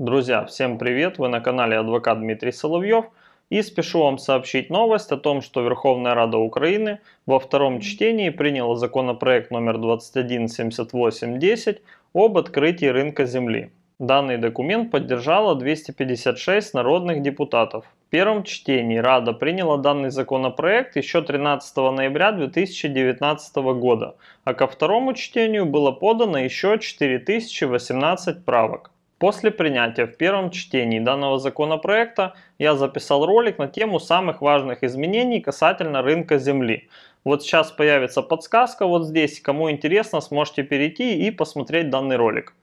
Друзья, всем привет! Вы на канале Адвокат Дмитрий Соловьев. И спешу вам сообщить новость о том, что Верховная Рада Украины во втором чтении приняла законопроект номер 217810 об открытии рынка земли. Данный документ поддержало 256 народных депутатов. В первом чтении Рада приняла данный законопроект еще 13 ноября 2019 года, а ко второму чтению было подано еще 4018 правок. После принятия в первом чтении данного законопроекта я записал ролик на тему самых важных изменений касательно рынка земли. Вот сейчас появится подсказка вот здесь, кому интересно сможете перейти и посмотреть данный ролик.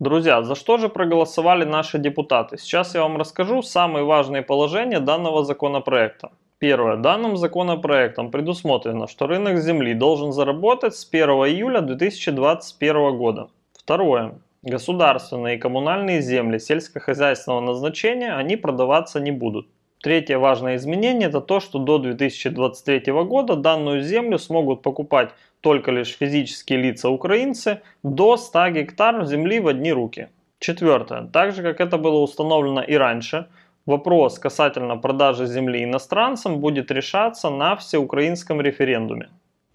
Друзья, за что же проголосовали наши депутаты? Сейчас я вам расскажу самые важные положения данного законопроекта. Первое. Данным законопроектом предусмотрено, что рынок земли должен заработать с 1 июля 2021 года. Второе государственные и коммунальные земли сельскохозяйственного назначения, они продаваться не будут. Третье важное изменение это то, что до 2023 года данную землю смогут покупать только лишь физические лица украинцы до 100 гектаров земли в одни руки. Четвертое. Так же, как это было установлено и раньше, вопрос касательно продажи земли иностранцам будет решаться на всеукраинском референдуме.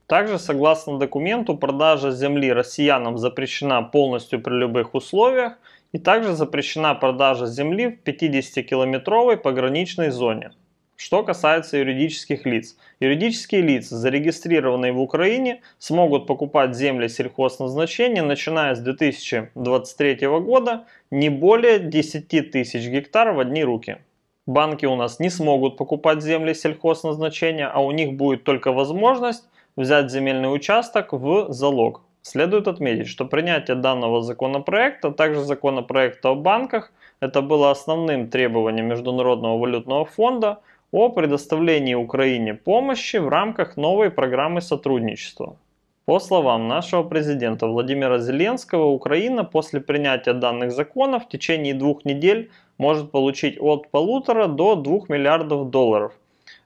Также, согласно документу, продажа земли россиянам запрещена полностью при любых условиях и также запрещена продажа земли в 50-километровой пограничной зоне. Что касается юридических лиц. Юридические лица, зарегистрированные в Украине, смогут покупать земли сельхозназначения, начиная с 2023 года, не более 10 тысяч гектар в одни руки. Банки у нас не смогут покупать земли сельхозназначения, а у них будет только возможность взять земельный участок в залог. Следует отметить, что принятие данного законопроекта, а также законопроекта о банках, это было основным требованием Международного валютного фонда о предоставлении Украине помощи в рамках новой программы сотрудничества. По словам нашего президента Владимира Зеленского, Украина после принятия данных законов в течение двух недель может получить от полутора до двух миллиардов долларов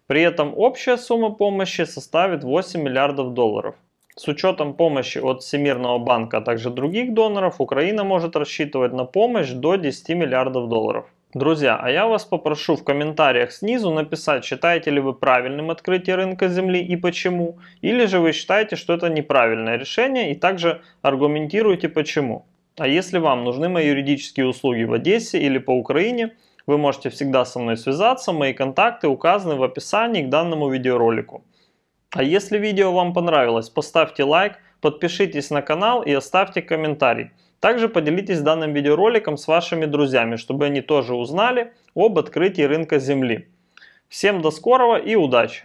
при этом общая сумма помощи составит 8 миллиардов долларов. С учетом помощи от Всемирного банка, а также других доноров, Украина может рассчитывать на помощь до 10 миллиардов долларов. Друзья, а я вас попрошу в комментариях снизу написать, считаете ли вы правильным открытие рынка земли и почему, или же вы считаете, что это неправильное решение и также аргументируйте почему. А если вам нужны мои юридические услуги в Одессе или по Украине, вы можете всегда со мной связаться, мои контакты указаны в описании к данному видеоролику. А если видео вам понравилось, поставьте лайк, подпишитесь на канал и оставьте комментарий. Также поделитесь данным видеороликом с вашими друзьями, чтобы они тоже узнали об открытии рынка земли. Всем до скорого и удачи!